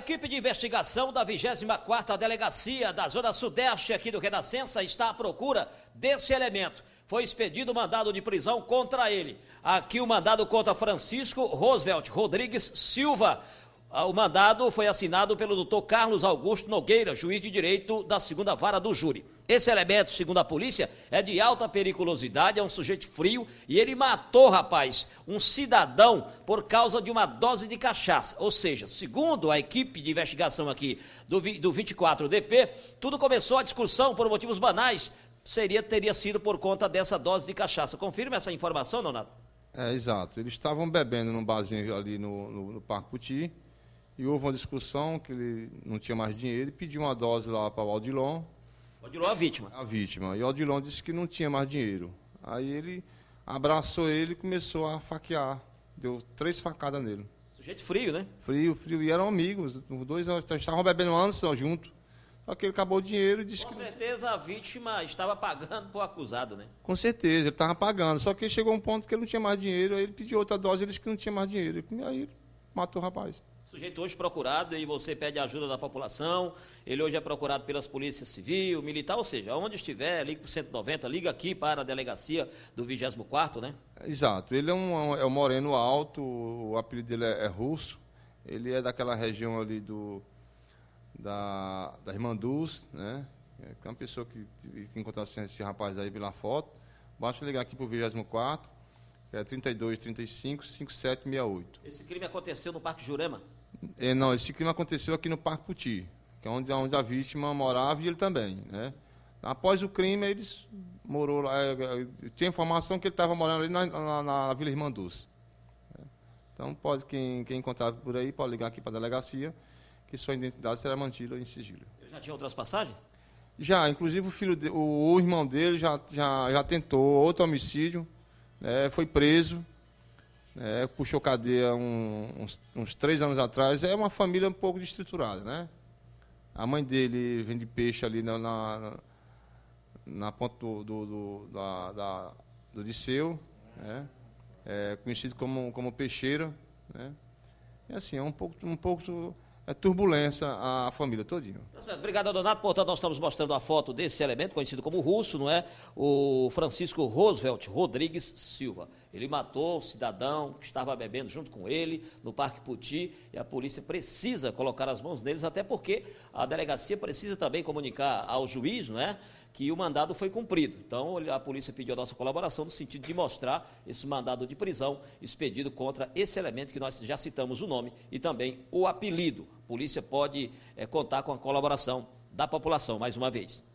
equipe de investigação da 24ª Delegacia da Zona Sudeste aqui do Renascença está à procura desse elemento. Foi expedido mandado de prisão contra ele. Aqui o mandado contra Francisco Roosevelt Rodrigues Silva. Ah, o mandado foi assinado pelo doutor Carlos Augusto Nogueira, juiz de direito da segunda vara do júri. Esse elemento, segundo a polícia, é de alta periculosidade, é um sujeito frio e ele matou, rapaz, um cidadão por causa de uma dose de cachaça. Ou seja, segundo a equipe de investigação aqui do, do 24DP, tudo começou a discussão por motivos banais. Seria, teria sido por conta dessa dose de cachaça. Confirma essa informação, Donato? É, exato. Eles estavam bebendo num barzinho ali no, no, no Parque Puti e houve uma discussão que ele não tinha mais dinheiro e pediu uma dose lá para o Aldilon. O Aldilon é a vítima? A vítima. E o Aldilon disse que não tinha mais dinheiro. Aí ele abraçou ele e começou a faquear. Deu três facadas nele. Sujeito frio, né? Frio, frio. E eram amigos. Os dois estavam bebendo anos junto. Só que ele acabou o dinheiro e disse Com que... certeza a vítima estava pagando para o acusado, né? Com certeza, ele estava pagando. Só que chegou um ponto que ele não tinha mais dinheiro, aí ele pediu outra dose e disse que não tinha mais dinheiro. E aí ele matou o rapaz sujeito hoje procurado e você pede ajuda da população. Ele hoje é procurado pelas polícias civil, militar, ou seja, onde estiver, liga para o 190, liga aqui para a delegacia do 24, né? Exato. Ele é, é um, é um moreno alto, o apelido dele é, é russo. Ele é daquela região ali do da, da Irmanduz, né? É, é uma pessoa que, que encontrasse esse rapaz aí pela foto. Basta ligar aqui para o 24, que é 32 35 5768. Esse crime aconteceu no Parque Jurema? É, não, esse crime aconteceu aqui no Parque Puti, que é onde, onde a vítima morava e ele também. Né? Após o crime, eles morou lá. É, é, tinha informação que ele estava morando ali na, na, na Vila Irmã Dulce. Né? Então, pode, quem, quem encontrar por aí, pode ligar aqui para a delegacia, que sua identidade será mantida em sigilo. Ele já tinha outras passagens? Já, inclusive o filho de, o, o, irmão dele já, já, já tentou outro homicídio, né, foi preso, é, puxou cadeia um, uns, uns, três anos atrás, é uma família um pouco destruturada, né? A mãe dele vende peixe ali na, na, na ponta do, do, do, da, da, do Liceu, né? é, conhecido como, como peixeira, né? E assim, é um pouco... Um pouco é turbulência à família todinha. Tá certo. Obrigado, Donato. Portanto, nós estamos mostrando a foto desse elemento, conhecido como russo, não é? O Francisco Roosevelt Rodrigues Silva. Ele matou o cidadão que estava bebendo junto com ele no Parque Puti e a polícia precisa colocar as mãos neles, até porque a delegacia precisa também comunicar ao juiz, não é? que o mandado foi cumprido. Então, a polícia pediu a nossa colaboração no sentido de mostrar esse mandado de prisão expedido contra esse elemento que nós já citamos o nome e também o apelido polícia pode é, contar com a colaboração da população, mais uma vez.